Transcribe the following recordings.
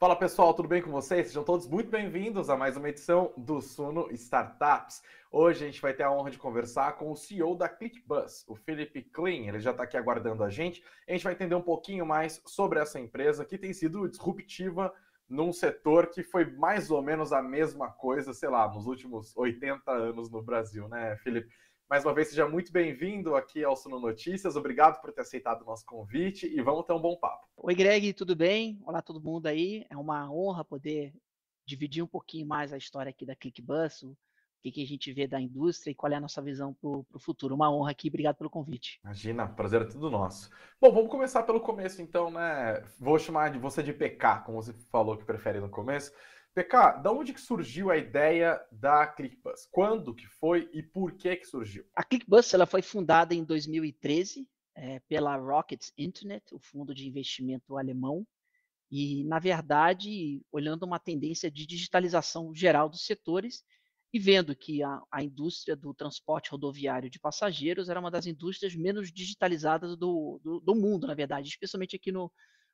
Fala pessoal, tudo bem com vocês? Sejam todos muito bem-vindos a mais uma edição do Suno Startups. Hoje a gente vai ter a honra de conversar com o CEO da ClickBus, o Felipe Klein. Ele já está aqui aguardando a gente. A gente vai entender um pouquinho mais sobre essa empresa que tem sido disruptiva num setor que foi mais ou menos a mesma coisa, sei lá, nos últimos 80 anos no Brasil, né, Felipe? Mais uma vez, seja muito bem-vindo aqui ao Suno Notícias. Obrigado por ter aceitado o nosso convite e vamos ter um bom papo. Oi, Greg, tudo bem? Olá, todo mundo aí. É uma honra poder dividir um pouquinho mais a história aqui da ClickBus, que, que a gente vê da indústria e qual é a nossa visão para o futuro. Uma honra aqui, obrigado pelo convite. Imagina, prazer é tudo nosso. Bom, vamos começar pelo começo, então, né? Vou chamar de você de PK, como você falou que prefere no começo. PK, da onde que surgiu a ideia da ClickBus? Quando que foi e por que que surgiu? A ClickBus ela foi fundada em 2013 é, pela Rocket Internet, o fundo de investimento alemão, e na verdade olhando uma tendência de digitalização geral dos setores e vendo que a, a, indústria do transporte rodoviário de passageiros era uma das indústrias menos digitalizadas do, do, do mundo, na verdade, especialmente aqui no,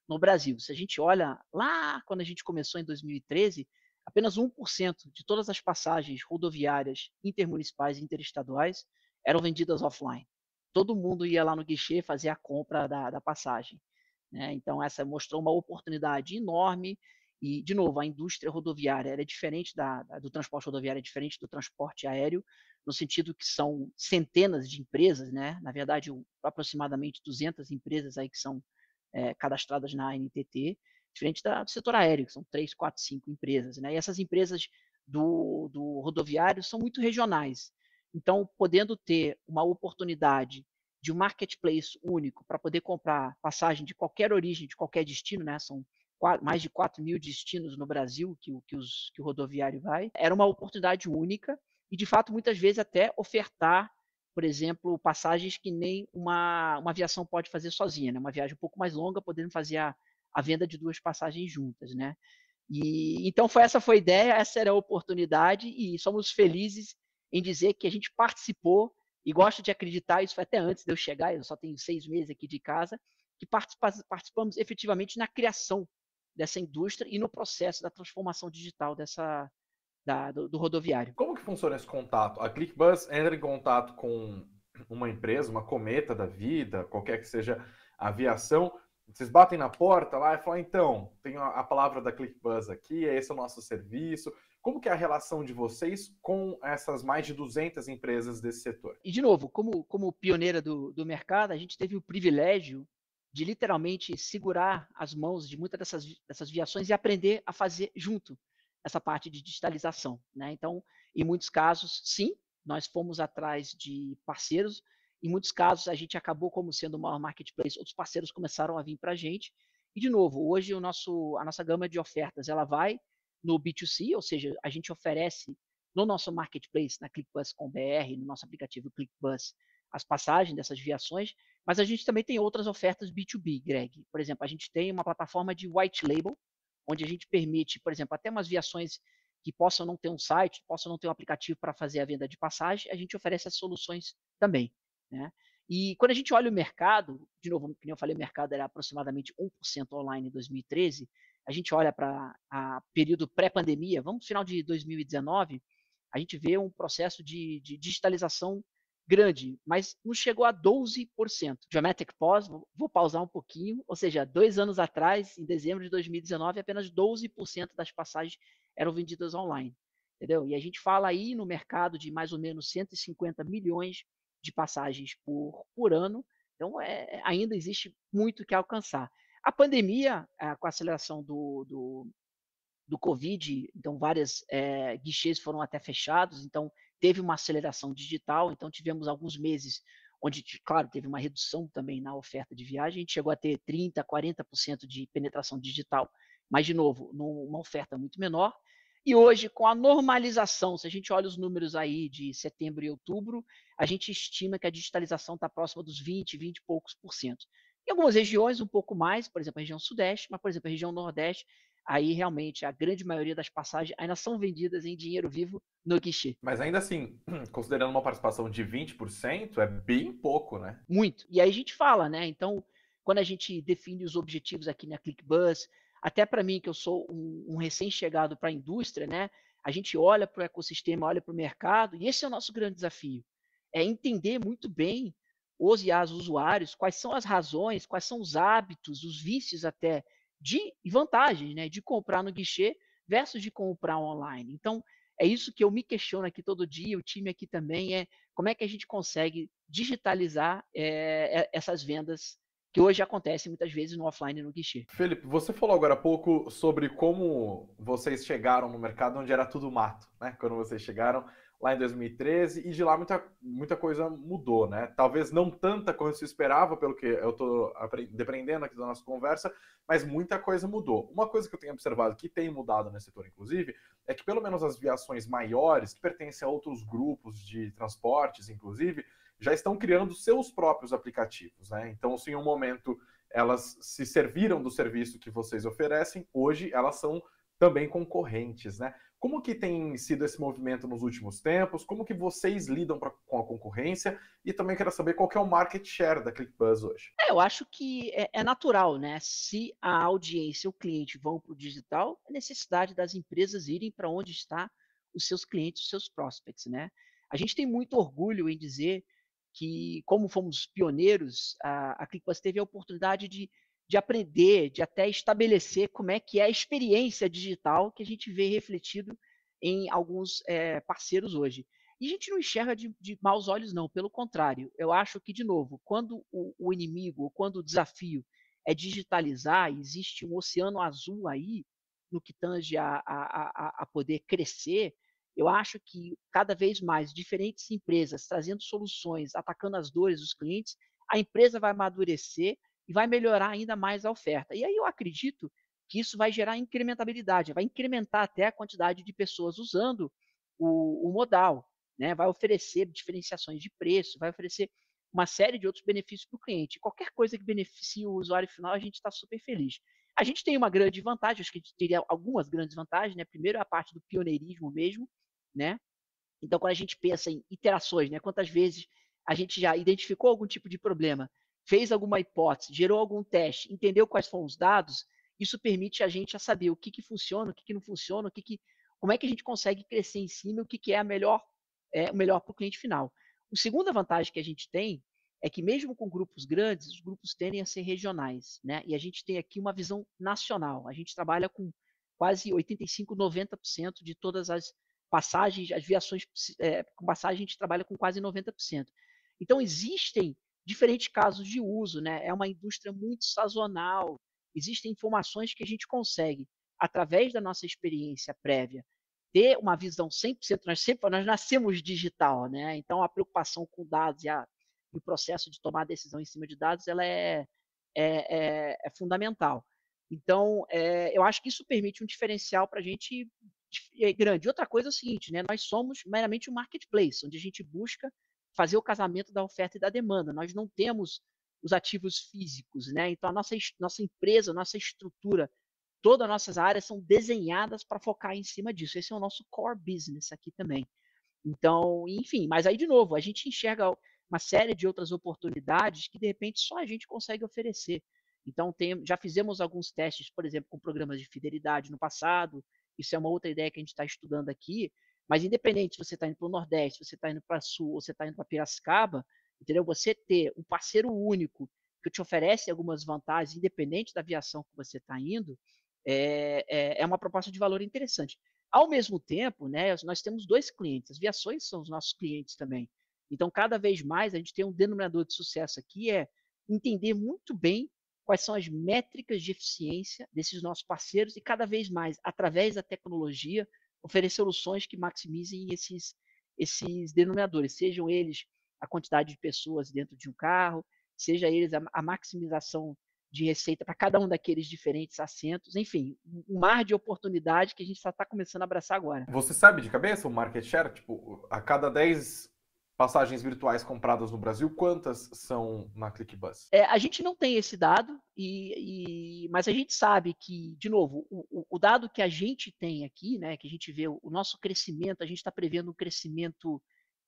no Brasil. Se a gente olha lá, quando a gente começou em 2013, apenas 1% de todas as passagens rodoviárias intermunicipais e interestaduais eram vendidas offline. Todo mundo ia lá no guichê fazer a compra da, da passagem. Né? Então, essa mostrou uma oportunidade enorme e, de novo, a indústria rodoviária é diferente da, do transporte rodoviário, é diferente do transporte aéreo, no sentido que são centenas de empresas, né? na verdade, aproximadamente 200 empresas aí que são é, cadastradas na ANTT, diferente da, do setor aéreo, que são 3, 4, 5 empresas. Né? E essas empresas do, do rodoviário são muito regionais. Então, podendo ter uma oportunidade de um marketplace único para poder comprar passagem de qualquer origem, de qualquer destino, né? São mais de 4 mil destinos no Brasil que, que, os, que o rodoviário vai, era uma oportunidade única e, de fato, muitas vezes até ofertar, por exemplo, passagens que nem uma, uma aviação pode fazer sozinha, né? uma viagem um pouco mais longa, podendo fazer a, a venda de duas passagens juntas. Né? E, então, foi, essa foi a ideia, essa era a oportunidade e somos felizes em dizer que a gente participou e gosto de acreditar, isso foi até antes de eu chegar, eu só tenho seis meses aqui de casa, que participamos efetivamente na criação dessa indústria e no processo da transformação digital dessa, da, do, do, rodoviário. Como que funciona esse contato? A ClickBus entra em contato com uma empresa, uma cometa da vida, qualquer que seja a aviação, vocês batem na porta lá e falam, então, tem a palavra da ClickBus aqui, esse é o nosso serviço. Como que é a relação de vocês com essas mais de 200 empresas desse setor? E, de novo, como, como pioneira do, do mercado, a gente teve o privilégio de literalmente segurar as mãos de muitas dessas, dessas viações e aprender a fazer junto essa parte de digitalização. Né? Então, em muitos casos, sim, nós fomos atrás de parceiros, em muitos casos a gente acabou como sendo o maior marketplace, outros parceiros começaram a vir para a gente, e de novo, hoje o nosso, a nossa gama de ofertas, ela vai no B2C, ou seja, a gente oferece no nosso marketplace, na ClickBus.com.br no nosso aplicativo ClickBus, as passagens dessas viações, mas a gente também tem outras ofertas B2B, Greg. Por exemplo, a gente tem uma plataforma de white label, onde a gente permite, por exemplo, até umas viações que possam não ter um site, possam não ter um aplicativo para fazer a venda de passagem, a gente oferece as soluções também. Né? E quando a gente olha o mercado, de novo, como eu falei, o mercado era aproximadamente 1% online em 2013, a gente olha para o período pré-pandemia, vamos final de 2019, a gente vê um processo de, de digitalização grande, mas não chegou a 12%. Geometric Pause, vou pausar um pouquinho, ou seja, dois anos atrás, em dezembro de 2019, apenas 12% das passagens eram vendidas online, entendeu? E a gente fala aí no mercado de mais ou menos 150 milhões de passagens por, por ano, então é, é ainda existe muito que alcançar. A pandemia, com a aceleração do, do, do Covid, então várias é, guichês foram até fechados, então teve uma aceleração digital, então tivemos alguns meses onde, claro, teve uma redução também na oferta de viagem, a gente chegou a ter 30%, 40% de penetração digital, mas, de novo, numa oferta muito menor. E hoje, com a normalização, se a gente olha os números aí de setembro e outubro, a gente estima que a digitalização está próxima dos 20, 20 e poucos por cento. Em algumas regiões, um pouco mais, por exemplo, a região Sudeste, mas, por exemplo, a região Nordeste aí realmente a grande maioria das passagens ainda são vendidas em dinheiro vivo no guichê. Mas ainda assim, considerando uma participação de 20%, é bem pouco, né? Muito. E aí a gente fala, né? Então, quando a gente define os objetivos aqui na ClickBus, até para mim, que eu sou um, um recém-chegado para a indústria, né? A gente olha para o ecossistema, olha para o mercado, e esse é o nosso grande desafio. É entender muito bem os e as usuários, quais são as razões, quais são os hábitos, os vícios até de vantagens, né, de comprar no guichê versus de comprar online. Então, é isso que eu me questiono aqui todo dia, o time aqui também é como é que a gente consegue digitalizar é, essas vendas que hoje acontecem muitas vezes no offline e no guichê. Felipe, você falou agora há pouco sobre como vocês chegaram no mercado onde era tudo mato, né? Quando vocês chegaram, lá em 2013, e de lá muita, muita coisa mudou, né? Talvez não tanta quanto se esperava, pelo que eu estou depreendendo aqui da nossa conversa, mas muita coisa mudou. Uma coisa que eu tenho observado que tem mudado nesse setor, inclusive, é que pelo menos as viações maiores, que pertencem a outros grupos de transportes, inclusive, já estão criando seus próprios aplicativos, né? Então, se em um momento elas se serviram do serviço que vocês oferecem, hoje elas são também concorrentes, né? Como que tem sido esse movimento nos últimos tempos? Como que vocês lidam pra, com a concorrência? E também quero saber qual que é o market share da ClickBuzz hoje. É, eu acho que é, é natural, né? Se a audiência, o cliente vão para o digital, é necessidade das empresas irem para onde está os seus clientes, os seus prospects, né? A gente tem muito orgulho em dizer que, como fomos pioneiros, a, a ClickBuzz teve a oportunidade de de aprender, de até estabelecer como é que é a experiência digital que a gente vê refletido em alguns é, parceiros hoje. E a gente não enxerga de, de maus olhos, não, pelo contrário. Eu acho que, de novo, quando o, o inimigo, quando o desafio é digitalizar, existe um oceano azul aí no que tange a, a, a poder crescer, eu acho que cada vez mais diferentes empresas trazendo soluções, atacando as dores dos clientes, a empresa vai amadurecer e vai melhorar ainda mais a oferta. E aí eu acredito que isso vai gerar incrementabilidade, vai incrementar até a quantidade de pessoas usando o, o modal, né? vai oferecer diferenciações de preço, vai oferecer uma série de outros benefícios para o cliente. Qualquer coisa que beneficie o usuário final, a gente está super feliz. A gente tem uma grande vantagem, acho que a gente teria algumas grandes vantagens, né? Primeiro é a parte do pioneirismo mesmo, né? Então, quando a gente pensa em iterações, né? Quantas vezes a gente já identificou algum tipo de problema fez alguma hipótese, gerou algum teste, entendeu quais foram os dados, isso permite a gente a saber o que, que funciona, o que, que não funciona, o que, que como é que a gente consegue crescer em cima, o que, que é a melhor é, o melhor para o cliente final. A segunda vantagem que a gente tem é que mesmo com grupos grandes, os grupos tendem a ser regionais, né? E a gente tem aqui uma visão nacional. A gente trabalha com quase 85, 90% de todas as passagens, as viações é, com passagem a gente trabalha com quase 90%. Então existem diferentes casos de uso, né? É uma indústria muito sazonal. Existem informações que a gente consegue, através da nossa experiência prévia, ter uma visão 100%. Nós, sempre, nós nascemos digital, né? Então, a preocupação com dados e, a, e o processo de tomar decisão em cima de dados ela é, é, é, é fundamental. Então, é, eu acho que isso permite um diferencial para a gente grande. Outra coisa é o seguinte, né? Nós somos meramente um marketplace, onde a gente busca fazer o casamento da oferta e da demanda. Nós não temos os ativos físicos, né? Então a nossa, nossa empresa, nossa estrutura, todas as nossas áreas são desenhadas para focar em cima disso. Esse é o nosso core business aqui também. Então, enfim, mas aí de novo, a gente enxerga uma série de outras oportunidades que de repente só a gente consegue oferecer. Então, tem, já fizemos alguns testes, por exemplo, com programas de fidelidade no passado. Isso é uma outra ideia que a gente está estudando aqui, mas independente se você está indo para o Nordeste, se você está indo para o Sul, ou você está indo para Piracicaba, entendeu? Você ter um parceiro único que te oferece algumas vantagens, independente da aviação que você está indo, é, é, é uma proposta de valor interessante. Ao mesmo tempo, né, nós temos dois clientes. As viações são os nossos clientes também. Então, cada vez mais, a gente tem um denominador de sucesso aqui, é entender muito bem quais são as métricas de eficiência desses nossos parceiros e cada vez mais, através da tecnologia, oferecer soluções que maximizem esses, esses denominadores, sejam eles a quantidade de pessoas dentro de um carro, seja eles a, a maximização de receita para cada um daqueles diferentes assentos, enfim, um mar de oportunidade que a gente está tá começando a abraçar agora. Você sabe de cabeça o market share? Tipo, a cada 10 passagens virtuais compradas no Brasil, quantas são na ClickBus? É, a gente não tem esse dado, e, e, mas a gente sabe que, de novo, o, o, dado que a gente tem aqui, né, que a gente vê o, o nosso crescimento, a gente está prevendo um crescimento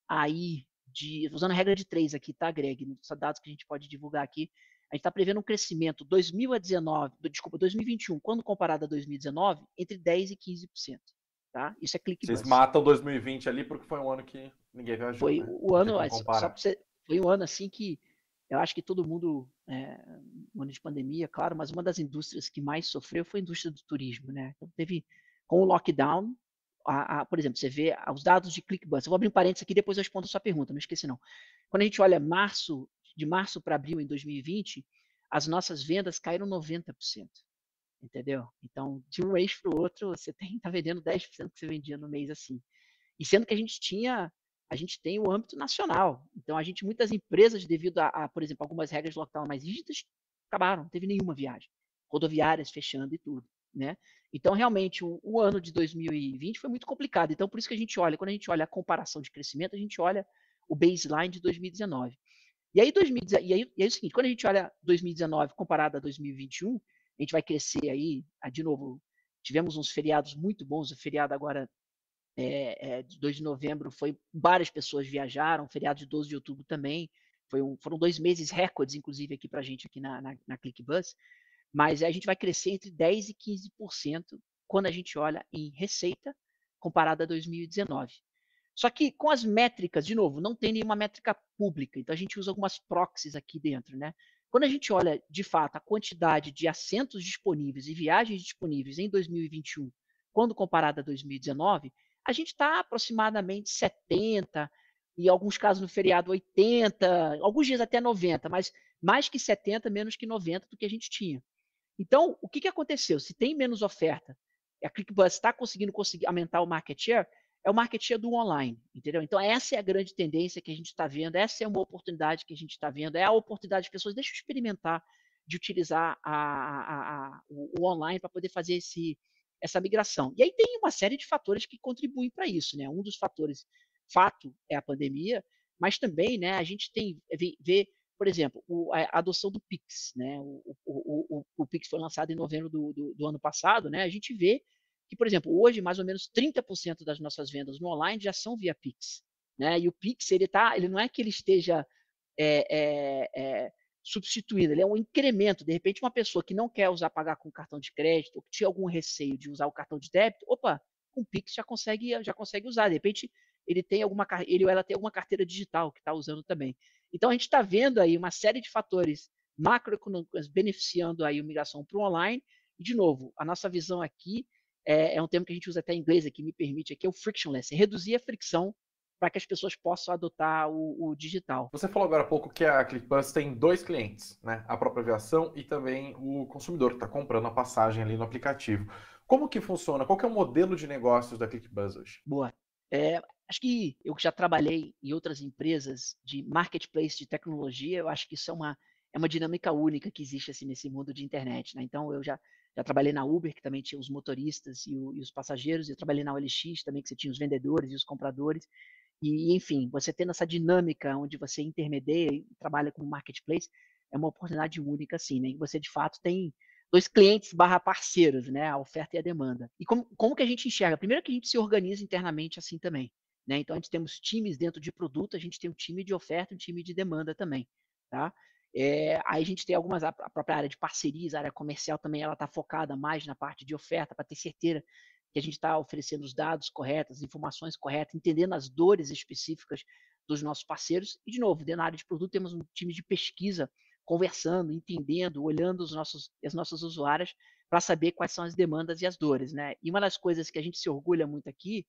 aí de, usando a regra de três aqui, tá, Greg? Nos dados que a gente pode divulgar aqui, a gente está prevendo um crescimento 2019, desculpa, 2021, quando comparado a 2019, entre 10 e 15%. Tá? Isso é clickbait. Vocês matam 2020 ali porque foi um ano que ninguém viajou. Foi né? o ano, é, só você, foi um ano assim que eu acho que todo mundo, é, um ano de pandemia, claro, mas uma das indústrias que mais sofreu foi a indústria do turismo, né? Então teve com o lockdown, a, a, por exemplo, você vê os dados de clickbait. Eu vou abrir um parênteses aqui, depois eu respondo a sua pergunta, não esqueci não. Quando a gente olha março, de março para abril em 2020, as nossas vendas caíram 90% entendeu? Então, de um mês para o outro, você tem, tá vendendo 10% que você vendia no mês assim. E sendo que a gente tinha, a gente tem o âmbito nacional. Então, a gente, muitas empresas, devido a, a por exemplo, algumas regras de lockdown mais rígidas, acabaram, não teve nenhuma viagem. Rodoviárias fechando e tudo, né? Então, realmente, o, o ano de 2020 foi muito complicado. Então, por isso que a gente olha, quando a gente olha a comparação de crescimento, a gente olha o baseline de 2019. E aí, 2000, e, aí, e aí é o seguinte, quando a gente olha 2019 comparado a 2021, a gente vai crescer aí, ah, de novo, tivemos uns feriados muito bons, o feriado agora é, é, de 2 de novembro foi, várias pessoas viajaram, feriado de 12 de outubro também, foi um, foram dois meses recordes, inclusive, aqui para a gente, aqui na, na, na ClickBus, mas a gente vai crescer entre 10% e 15% quando a gente olha em receita comparada a 2019. Só que com as métricas, de novo, não tem nenhuma métrica pública, então a gente usa algumas proxies aqui dentro, né? Quando a gente olha, de fato, a quantidade de assentos disponíveis e viagens disponíveis em 2021, quando comparada a 2019, a gente está aproximadamente 70, e alguns casos no feriado 80, alguns dias até 90, mas mais que 70, menos que 90 do que a gente tinha. Então, o que, que aconteceu? Se tem menos oferta, a ClickBus está conseguindo aumentar o market share, é o marketing é do online, entendeu? Então, essa é a grande tendência que a gente está vendo, essa é uma oportunidade que a gente está vendo, é a oportunidade de pessoas, deixa eu experimentar de utilizar a, a, a, o, online para poder fazer esse, essa migração. E aí tem uma série de fatores que contribuem para isso, né? Um dos fatores, fato, é a pandemia, mas também, né, a gente tem, é, vê, vê por exemplo, o, a adoção do Pix, né? O, o, o, o, Pix foi lançado em novembro do, do, do ano passado, né? A gente vê que, por exemplo, hoje mais ou menos 30% das nossas vendas no online já são via Pix. Né? E o Pix, ele, tá, ele não é que ele esteja é, é, é, substituído, ele é um incremento. De repente, uma pessoa que não quer usar pagar com cartão de crédito, ou que tinha algum receio de usar o cartão de débito, opa, com o Pix já consegue, já consegue usar. De repente, ele tem alguma ele ou ela tem alguma carteira digital que está usando também. Então a gente está vendo aí uma série de fatores macroeconômicos beneficiando aí a migração para o online. E, de novo, a nossa visão aqui é, é um termo que a gente usa até em inglês aqui, me permite aqui, é o frictionless, é reduzir a fricção para que as pessoas possam adotar o, o, digital. Você falou agora há pouco que a ClickBus tem dois clientes, né? A própria aviação e também o consumidor que está comprando a passagem ali no aplicativo. Como que funciona? Qual que é o modelo de negócios da ClickBus hoje? Boa. É, acho que eu já trabalhei em outras empresas de marketplace de tecnologia, eu acho que isso é uma, é uma dinâmica única que existe assim, nesse mundo de internet. Né? Então, eu já já trabalhei na Uber, que também tinha os motoristas e, o, e os passageiros. Eu trabalhei na OLX também, que você tinha os vendedores e os compradores. E, enfim, você tendo essa dinâmica onde você intermedia e trabalha como marketplace, é uma oportunidade única, assim, né? E você, de fato, tem dois clientes barra parceiros, né? A oferta e a demanda. E como, como que a gente enxerga? Primeiro que a gente se organiza internamente assim também, né? Então, a gente temos times dentro de produto, a gente tem um time de oferta, um time de demanda também, tá? É, aí a gente tem algumas, a própria área de parcerias, a área comercial também, ela está focada mais na parte de oferta, para ter certeza que a gente está oferecendo os dados corretos, informações corretas, entendendo as dores específicas dos nossos parceiros. E, de novo, dentro da área de produto, temos um time de pesquisa conversando, entendendo, olhando os nossos, as nossas usuárias para saber quais são as demandas e as dores, né? E uma das coisas que a gente se orgulha muito aqui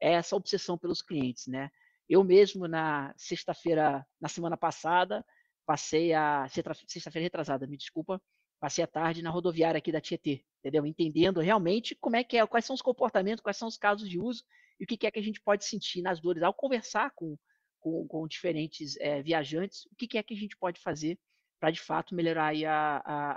é essa obsessão pelos clientes, né? Eu mesmo, na sexta-feira, na semana passada, passei a. Sexta-feira retrasada, me desculpa. Passei a tarde na rodoviária aqui da Tietê, entendeu? Entendendo realmente como é que é, quais são os comportamentos, quais são os casos de uso e o que é que a gente pode sentir nas dores. Ao conversar com, com, com diferentes é, viajantes, o que é que a gente pode fazer para de fato melhorar a, a,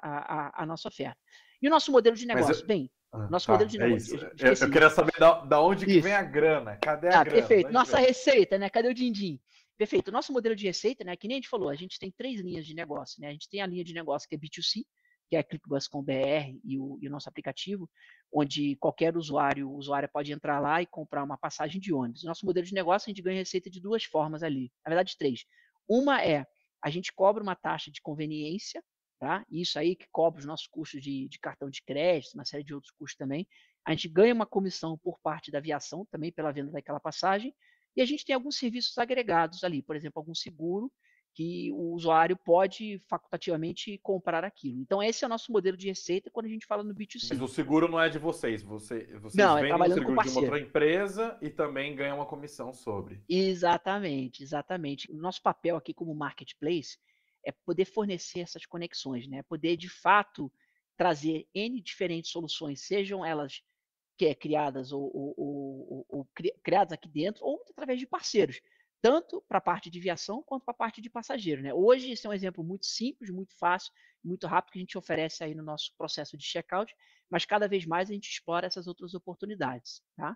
a, a, nossa oferta. E o nosso modelo de negócio? Eu... Bem, ah, nosso tá, modelo de é negócio. É eu, eu, queria saber da, da onde que vem a grana. Cadê a ah, grana? Perfeito. Nossa receita, né? Cadê o din-din? Perfeito. O nosso modelo de receita, né, que nem a gente falou, a gente tem três linhas de negócio. Né? A gente tem a linha de negócio que é B2C, que é a ClickBus com BR e o, e o nosso aplicativo, onde qualquer usuário, usuária pode entrar lá e comprar uma passagem de ônibus. O nosso modelo de negócio, a gente ganha receita de duas formas ali. Na verdade, três. Uma é, a gente cobra uma taxa de conveniência, tá? Isso aí que cobra os nossos custos de, de cartão de crédito, uma série de outros custos também. A gente ganha uma comissão por parte da aviação, também pela venda daquela passagem, e a gente tem alguns serviços agregados ali, por exemplo, algum seguro que o usuário pode facultativamente comprar aquilo. Então, esse é o nosso modelo de receita quando a gente fala no B2C. Mas o seguro não é de vocês, você, vocês não, é vendem é o seguro de uma outra empresa e também ganham uma comissão sobre. Exatamente, exatamente. O nosso papel aqui como marketplace é poder fornecer essas conexões, né? poder, de fato, trazer N diferentes soluções, sejam elas que é criadas ou, ou, ou, ou cri, criadas aqui dentro, ou através de parceiros, tanto para a parte de viação quanto para a parte de passageiro. Né? Hoje, esse é um exemplo muito simples, muito fácil, muito rápido que a gente oferece aí no nosso processo de checkout, mas cada vez mais a gente explora essas outras oportunidades. Tá?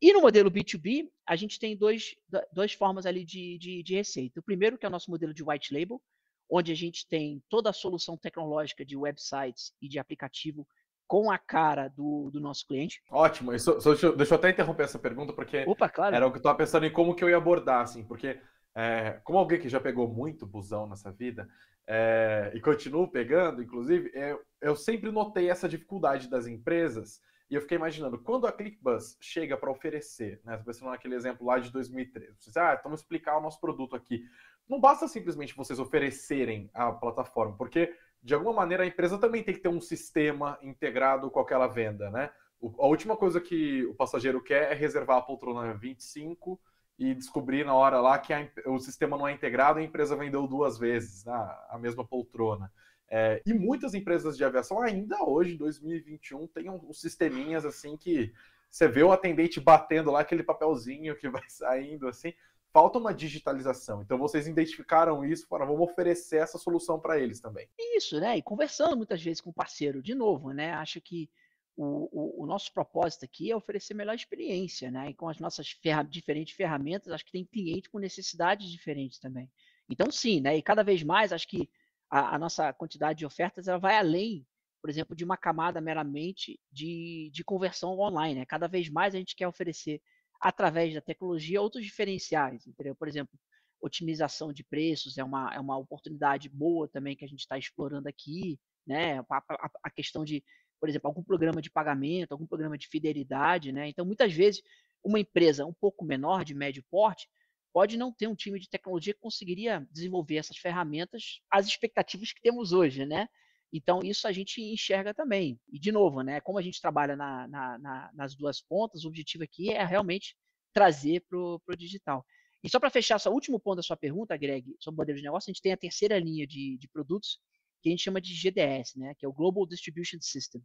E no modelo B2B, a gente tem dois, duas formas ali de, de, de receita. O primeiro, que é o nosso modelo de white label, onde a gente tem toda a solução tecnológica de websites e de aplicativo com a cara do, do nosso cliente. Ótimo, Isso, deixa, eu, deixa, eu, até interromper essa pergunta, porque Opa, claro. era o que eu estava pensando em como que eu ia abordar, assim, porque é, como alguém que já pegou muito busão nessa vida, é, e continuo pegando, inclusive, é, eu sempre notei essa dificuldade das empresas, e eu fiquei imaginando, quando a ClickBus chega para oferecer, né, pensando naquele exemplo lá de 2013, ah, então vamos explicar o nosso produto aqui. Não basta simplesmente vocês oferecerem a plataforma, porque de alguma maneira a empresa também tem que ter um sistema integrado com aquela venda, né? O, a última coisa que o passageiro quer é reservar a poltrona 25 e descobrir na hora lá que a, o sistema não é integrado e a empresa vendeu duas vezes né? a mesma poltrona. É, e muitas empresas de aviação ainda hoje, 2021, têm uns sisteminhas assim que você vê o atendente batendo lá aquele papelzinho que vai saindo assim falta uma digitalização. Então vocês identificaram isso, falaram, vamos oferecer essa solução para eles também. Isso, né? E conversando muitas vezes com o parceiro, de novo, né? Acho que o, o, o nosso propósito aqui é oferecer melhor experiência, né? E com as nossas ferra diferentes ferramentas, acho que tem cliente com necessidades diferentes também. Então, sim, né? E cada vez mais, acho que a, a nossa quantidade de ofertas ela vai além por exemplo, de uma camada meramente de, de conversão online. Né? Cada vez mais a gente quer oferecer através da tecnologia, outros diferenciais, entendeu? Por exemplo, otimização de preços é uma, é uma oportunidade boa também que a gente está explorando aqui, né? A, a, a, questão de, por exemplo, algum programa de pagamento, algum programa de fidelidade, né? Então, muitas vezes, uma empresa um pouco menor, de médio porte, pode não ter um time de tecnologia que conseguiria desenvolver essas ferramentas às expectativas que temos hoje, né? Então, isso a gente enxerga também. E, de novo, né, como a gente trabalha na, na, na, nas duas pontas, o objetivo aqui é realmente trazer para o digital. E só para fechar o último ponto da sua pergunta, Greg, sobre o modelo de negócio, a gente tem a terceira linha de, de produtos, que a gente chama de GDS, né, que é o Global Distribution System.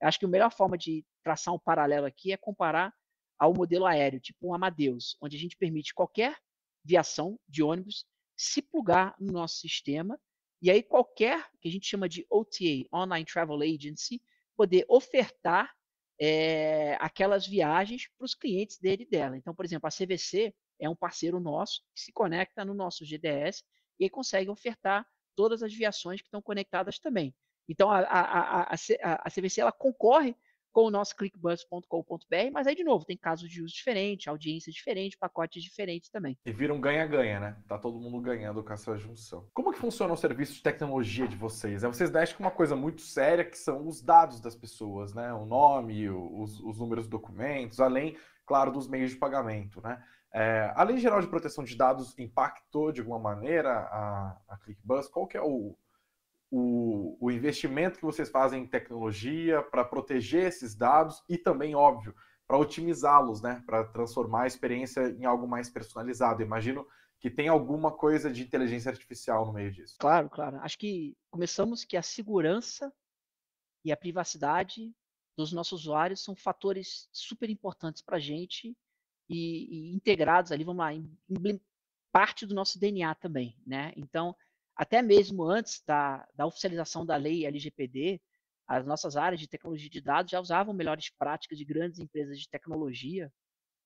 Eu acho que a melhor forma de traçar um paralelo aqui é comparar ao modelo aéreo, tipo um Amadeus, onde a gente permite qualquer viação de ônibus se plugar no nosso sistema e aí qualquer, que a gente chama de OTA, Online Travel Agency, poder ofertar é, aquelas viagens para os clientes dele e dela. Então, por exemplo, a CVC é um parceiro nosso que se conecta no nosso GDS e consegue ofertar todas as viações que estão conectadas também. Então, a, a, a, a CVC ela concorre com o nosso clickbus.com.br, mas aí de novo, tem casos de uso diferente, audiência diferente, pacotes diferentes também. E viram um ganha-ganha, né? Tá todo mundo ganhando com essa junção. Como que funciona o serviço de tecnologia de vocês? É, vocês mexem com uma coisa muito séria que são os dados das pessoas, né? O nome, os, os números dos documentos, além, claro, dos meios de pagamento, né? É, a Lei Geral de Proteção de Dados impactou de alguma maneira a, a ClickBus? Qual que é o, o, o investimento que vocês fazem em tecnologia para proteger esses dados e também, óbvio, para otimizá-los, né? Para transformar a experiência em algo mais personalizado. imagino que tem alguma coisa de inteligência artificial no meio disso. Claro, claro. Acho que começamos que a segurança e a privacidade dos nossos usuários são fatores super importantes para a gente e, e, integrados ali, vamos lá, em, em, parte do nosso DNA também, né? Então, até mesmo antes da, da oficialização da lei LGPD, as nossas áreas de tecnologia de dados já usavam melhores práticas de grandes empresas de tecnologia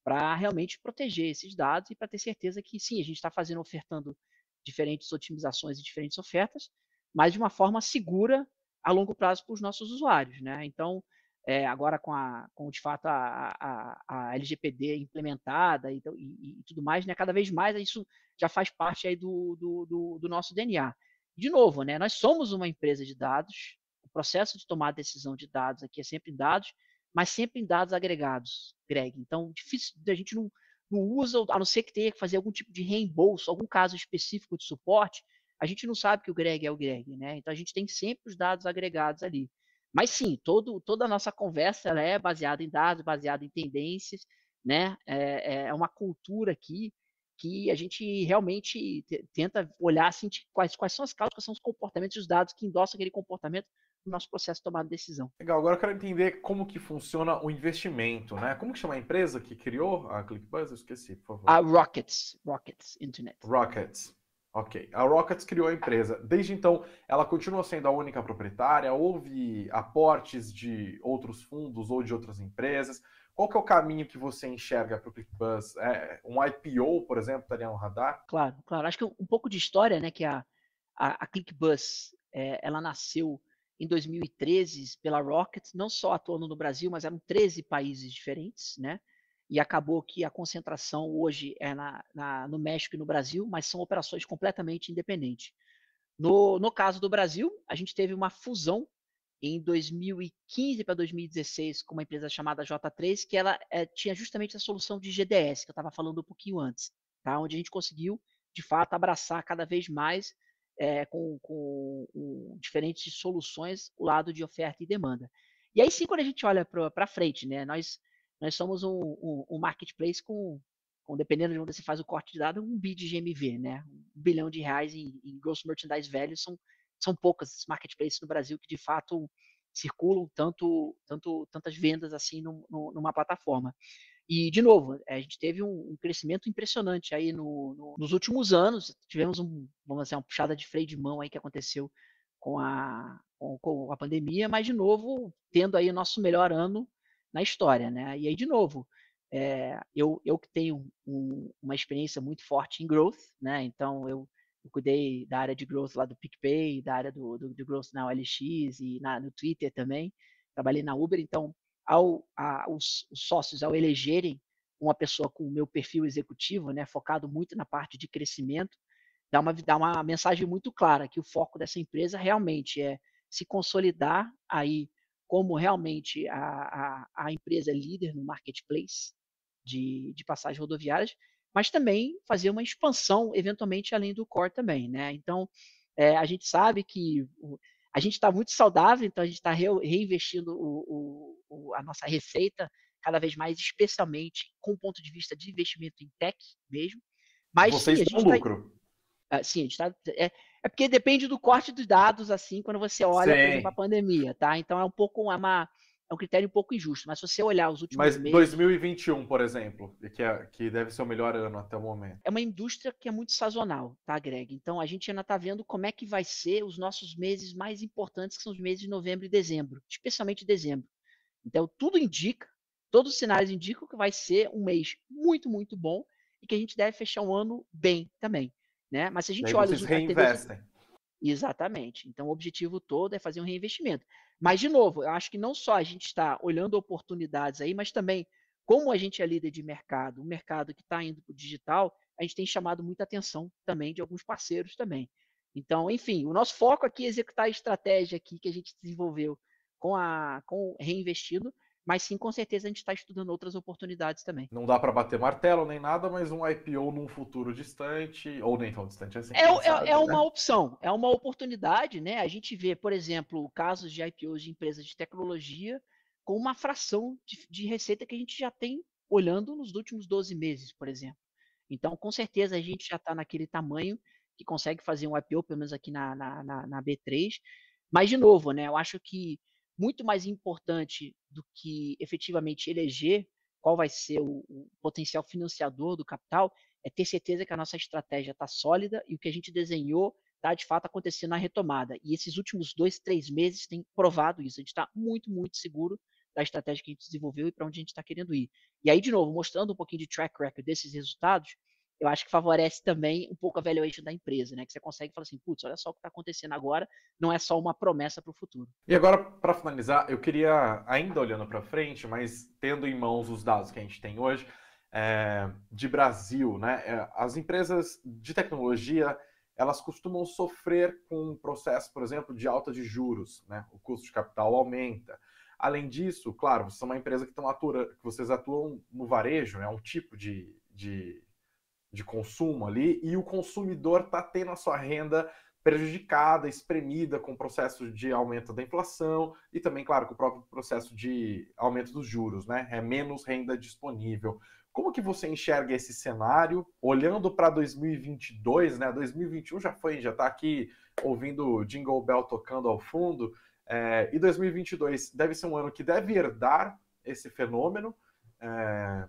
para realmente proteger esses dados e para ter certeza que, sim, a gente está fazendo, ofertando diferentes otimizações e diferentes ofertas, mas de uma forma segura a longo prazo para os nossos usuários. Né? Então, é, agora com, a, com de fato a, a, a LGPD implementada e, e, e, tudo mais, né, cada vez mais isso já faz parte aí do, do, do, do nosso DNA. De novo, né, nós somos uma empresa de dados, o processo de tomar decisão de dados aqui é sempre em dados, mas sempre em dados agregados, Greg. Então, difícil, a gente não, não usa, a não ser que tenha que fazer algum tipo de reembolso, algum caso específico de suporte, a gente não sabe que o Greg é o Greg, né? Então a gente tem sempre os dados agregados ali. Mas sim, todo, toda a nossa conversa é baseada em dados, baseada em tendências, né? É, é, é uma cultura aqui que a gente realmente tenta olhar assim, quais, quais são as causas, quais são os comportamentos e os dados que endossam aquele comportamento no nosso processo de tomada de decisão. Legal, agora eu quero entender como que funciona o investimento, né? Como que chama a empresa que criou a ClickBuzz? Eu esqueci, por favor. A Rockets, Rockets Internet. Rockets. Ok. A Rockets criou a empresa. Desde então, ela continua sendo a única proprietária? Houve aportes de outros fundos ou de outras empresas? Qual que é o caminho que você enxerga para o ClickBus? É, um IPO, por exemplo, estaria no radar? Claro, claro. Acho que um pouco de história, né? Que a, a, a é, ela nasceu em 2013 pela Rocket, não só atuando no Brasil, mas eram 13 países diferentes, né? e acabou que a concentração hoje é na, na, no México e no Brasil, mas são operações completamente independentes. No, no caso do Brasil, a gente teve uma fusão em 2015 para 2016 com uma empresa chamada J3, que ela é, tinha justamente a solução de GDS, que eu estava falando um pouquinho antes, tá? onde a gente conseguiu, de fato, abraçar cada vez mais é, com, com, diferentes soluções o lado de oferta e demanda. E aí sim, quando a gente olha para frente, né, nós nós somos um, um, um marketplace com, com, dependendo de onde você faz o corte de dados, um bi de GMV, né? Um bilhão de reais em, em gross merchandise velho. são, são poucas marketplaces no Brasil que de fato circulam tanto, tanto tantas vendas assim no, no, numa plataforma. E, de novo, eh, a gente teve um, um crescimento impressionante aí no, no, nos últimos anos. Tivemos, um, vamos dizer, uma puxada de freio de mão aí que aconteceu com a, com, com a pandemia, mas, de novo, tendo aí o nosso melhor ano na história, né? E aí, de novo, é, eu, eu que tenho um, uma experiência muito forte em growth, né? Então, eu, eu, cuidei da área de growth lá do PicPay, da área do, do, do growth na OLX e na, no Twitter também. Trabalhei na Uber, então, ao, a, os, os sócios, ao elegerem uma pessoa com o meu perfil executivo, né, focado muito na parte de crescimento, dá uma, dá uma mensagem muito clara que o foco dessa empresa realmente é se consolidar aí como realmente a, a, a empresa é líder no marketplace de, de passagens rodoviárias, mas também fazer uma expansão, eventualmente, além do core também. Né? Então, é, a gente sabe que a gente está muito saudável, então a gente está reinvestindo o, o, a nossa receita cada vez mais, especialmente com o ponto de vista de investimento em tech mesmo. Mas, Vocês sim, dão tá lucro. Tá, sim, a gente está. É, é porque depende do corte dos dados, assim, quando você olha, para por exemplo, a pandemia, tá? Então é um pouco é uma, é um critério um pouco injusto, mas se você olhar os últimos mas meses... Mas 2021, por exemplo, que, é, que deve ser o melhor ano até o momento. É uma indústria que é muito sazonal, tá, Greg? Então a gente ainda está vendo como é que vai ser os nossos meses mais importantes, que são os meses de novembro e dezembro, especialmente dezembro. Então tudo indica, todos os sinais indicam que vai ser um mês muito, muito bom e que a gente deve fechar um ano bem também. Né? Mas se a gente Daí olha vocês reinvestem. Exatamente. Então, o objetivo todo é fazer um reinvestimento. Mas, de novo, eu acho que não só a gente está olhando oportunidades aí, mas também, como a gente é líder de mercado, um mercado que está indo para o digital, a gente tem chamado muita atenção também de alguns parceiros também. Então, enfim, o nosso foco aqui é executar a estratégia aqui que a gente desenvolveu com a com reinvestido, mas sim, com certeza, a gente está estudando outras oportunidades também. Não dá para bater martelo nem nada, mas um IPO num futuro distante, ou nem tão distante assim. É, é sabe, é, é né? uma opção, é uma oportunidade, né? A gente vê, por exemplo, casos de IPOs de empresas de tecnologia com uma fração de, de receita que a gente já tem olhando nos últimos 12 meses, por exemplo. Então, com certeza, a gente já está naquele tamanho que consegue fazer um IPO, pelo menos aqui na, na, na, na B3. Mas, de novo, né, eu acho que muito mais importante do que efetivamente eleger qual vai ser o, o potencial financiador do capital, é ter certeza que a nossa estratégia está sólida e o que a gente desenhou está de fato acontecendo na retomada. E esses últimos dois, três meses têm provado isso. A gente está muito, muito seguro da estratégia que a gente desenvolveu e para onde a gente está querendo ir. E aí, de novo, mostrando um pouquinho de track record desses resultados, eu acho que favorece também um pouco a valuation da empresa, né? Que você consegue falar assim, putz, olha só o que está acontecendo agora, não é só uma promessa para o futuro. E agora, para finalizar, eu queria, ainda olhando para frente, mas tendo em mãos os dados que a gente tem hoje, é, de Brasil, né? Eh, as empresas de tecnologia, elas costumam sofrer com um processo, por exemplo, de alta de juros, né? O custo de capital aumenta. Além disso, claro, vocês são é uma empresa que, estão atura, que vocês atuam no varejo, é né? um tipo de, de de consumo ali e o consumidor está tendo a sua renda prejudicada, espremida com o processo de aumento da inflação e também, claro, com o próprio processo de aumento dos juros, né? É menos renda disponível. Como que você enxerga esse cenário olhando para 2022, né? 2021 já foi, já está aqui ouvindo Jingle Bell tocando ao fundo. É, e 2022 deve ser um ano que deve herdar esse fenômeno. É,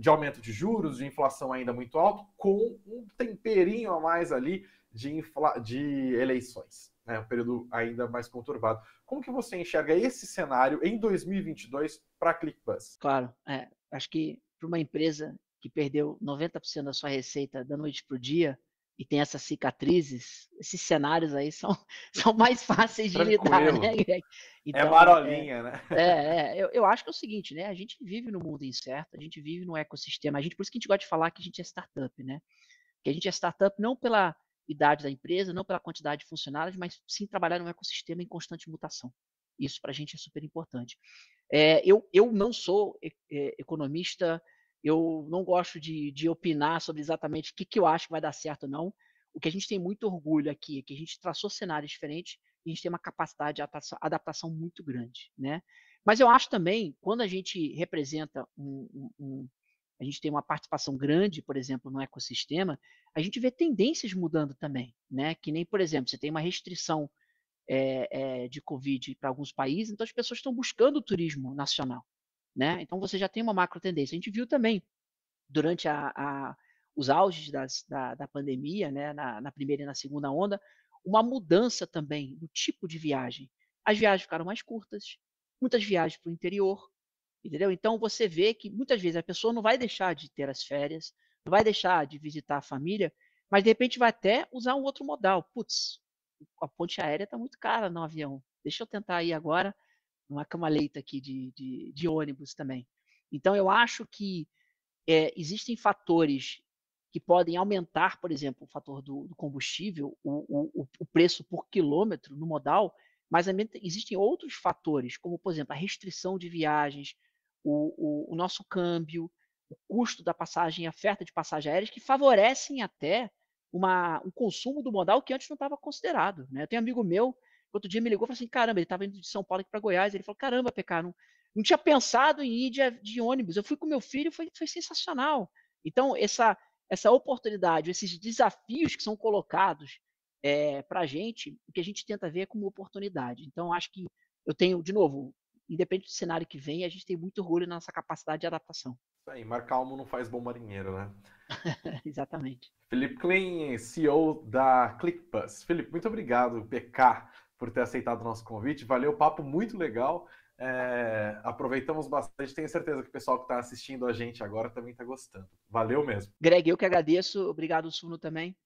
de aumento de juros, de inflação ainda muito alto, com um temperinho a mais ali de, infla... de eleições, né? um período ainda mais conturbado. Como que você enxerga esse cenário em 2022 para a ClickBus? Claro, é, acho que para uma empresa que perdeu 90% da sua receita da noite para o dia, e tem essas cicatrizes, esses cenários aí são, são mais fáceis de Tranquilo. lidar, né, é Então, é marolinha, é, né? É, é eu, eu, acho que é o seguinte, né? A gente vive no mundo incerto, a gente vive num ecossistema, a gente, por isso que a gente gosta de falar que a gente é startup, né? Que a gente é startup não pela idade da empresa, não pela quantidade de funcionários, mas sim trabalhar num ecossistema em constante mutação. Isso para a gente é super importante. É, eu, eu não sou é, economista eu não gosto de, de opinar sobre exatamente o que, que eu acho que vai dar certo ou não. O que a gente tem muito orgulho aqui é que a gente traçou cenários diferentes e a gente tem uma capacidade de adaptação muito grande, né? Mas eu acho também, quando a gente representa um, um, um a gente tem uma participação grande, por exemplo, no ecossistema, a gente vê tendências mudando também, né? Que nem, por exemplo, você tem uma restrição é, é, de Covid para alguns países, então as pessoas estão buscando o turismo nacional. Né? Então você já tem uma macro tendência. A gente viu também durante a, a, os auges das, da, da, pandemia, né? na, na primeira e na segunda onda, uma mudança também do tipo de viagem. As viagens ficaram mais curtas, muitas viagens para o interior, entendeu? Então você vê que muitas vezes a pessoa não vai deixar de ter as férias, não vai deixar de visitar a família, mas de repente vai até usar um outro modal. Putz, a ponte aérea está muito cara no avião. Deixa eu tentar ir agora uma é leita aqui de, de, de ônibus também. Então, eu acho que é, existem fatores que podem aumentar, por exemplo, o fator do, do combustível, o, o, o, preço por quilômetro no modal, mas existem outros fatores, como, por exemplo, a restrição de viagens, o, o nosso câmbio, o custo da passagem, a oferta de passagens aéreas, que favorecem até uma, um consumo do modal que antes não estava considerado. Né? Eu tenho um amigo meu Outro dia me ligou e falou assim: caramba, ele estava indo de São Paulo aqui para Goiás. Ele falou: caramba, PK, não, não tinha pensado em ir de, de ônibus. Eu fui com meu filho, foi, foi sensacional. Então, essa, essa oportunidade, esses desafios que são colocados é, para a gente, o que a gente tenta ver é como oportunidade. Então, acho que eu tenho, de novo, independente do cenário que vem, a gente tem muito orgulho na nossa capacidade de adaptação. Isso aí, mar calmo não faz bom marinheiro, né? Exatamente. Felipe Klein, CEO da Clickpass. Felipe, muito obrigado, PK, por ter aceitado o nosso convite. Valeu, papo muito legal. É, aproveitamos bastante. Tenho certeza que o pessoal que está assistindo a gente agora também está gostando. Valeu mesmo. Greg, eu que agradeço. Obrigado, Suno, também.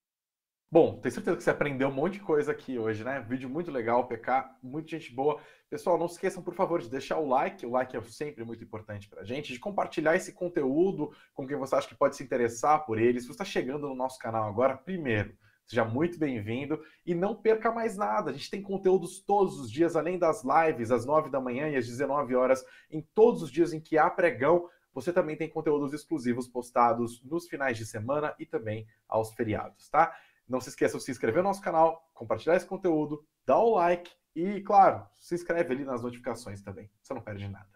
Bom, tenho certeza que você aprendeu um monte de coisa aqui hoje, né? Vídeo muito legal, PK, muita gente boa. Pessoal, não se esqueçam, por favor, de deixar o like. O like é sempre muito importante para a gente. De compartilhar esse conteúdo com quem você acha que pode se interessar por ele. Se você está chegando no nosso canal agora, primeiro, Seja muito bem-vindo e não perca mais nada. A gente tem conteúdos todos os dias, além das lives, às 9 da manhã e às 19 horas, em todos os dias em que há pregão. Você também tem conteúdos exclusivos postados nos finais de semana e também aos feriados, tá? Não se esqueça de se inscrever no nosso canal, compartilhar esse conteúdo, dar o like e, claro, se inscreve ali nas notificações também. Você não perde nada.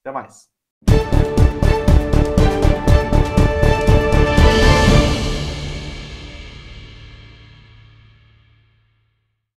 Até mais.